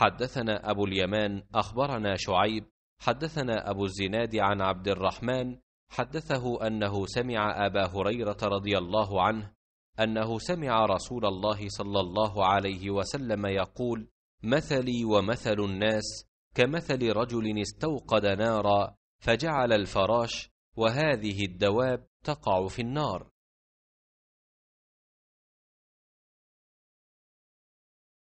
حدثنا أبو اليمان أخبرنا شعيب حدثنا أبو الزناد عن عبد الرحمن حدثه أنه سمع أبا هريرة رضي الله عنه أنه سمع رسول الله صلى الله عليه وسلم يقول: مثلي ومثل الناس كمثل رجل استوقد نارا فجعل الفراش وهذه الدواب تقع في النار